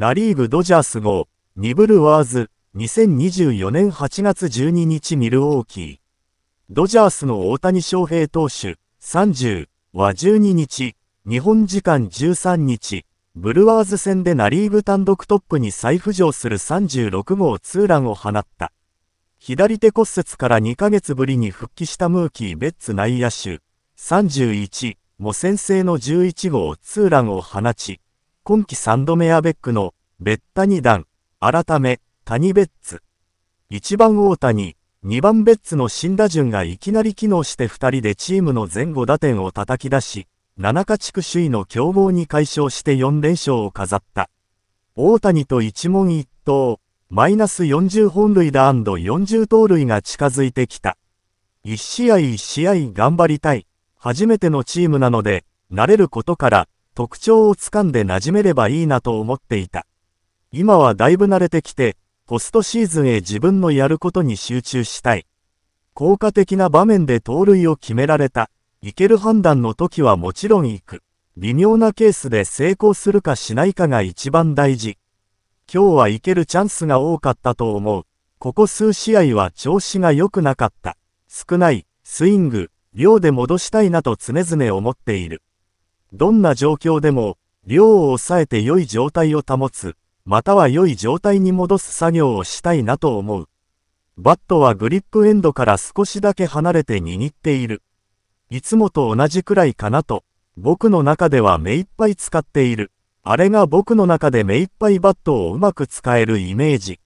ナリーグドジャース号、2ブルワーズ、2024年8月12日ミルウォーキー。ドジャースの大谷翔平投手、30は12日、日本時間13日、ブルワーズ戦でナリーグ単独トップに再浮上する36号ツーランを放った。左手骨折から2ヶ月ぶりに復帰したムーキー・ベッツ内野手、31も先制の11号ツーランを放ち、今季3度目アベックのベッタニ段、改め、谷ベッツ。1番大谷、2番ベッツの新打順がいきなり機能して2人でチームの前後打点を叩き出し、7家地区首位の強豪に解消して4連勝を飾った。大谷と一問一答、マイナス40本塁打 &40 盗塁が近づいてきた。1試合1試合頑張りたい。初めてのチームなので、慣れることから、特徴をつかんで馴染めればいいなと思っていた。今はだいぶ慣れてきて、ポストシーズンへ自分のやることに集中したい。効果的な場面で盗塁を決められた。いける判断の時はもちろん行く。微妙なケースで成功するかしないかが一番大事。今日は行けるチャンスが多かったと思う。ここ数試合は調子が良くなかった。少ない、スイング、量で戻したいなと常々思っている。どんな状況でも、量を抑えて良い状態を保つ、または良い状態に戻す作業をしたいなと思う。バットはグリップエンドから少しだけ離れて握っている。いつもと同じくらいかなと、僕の中では目いっぱい使っている。あれが僕の中で目いっぱいバットをうまく使えるイメージ。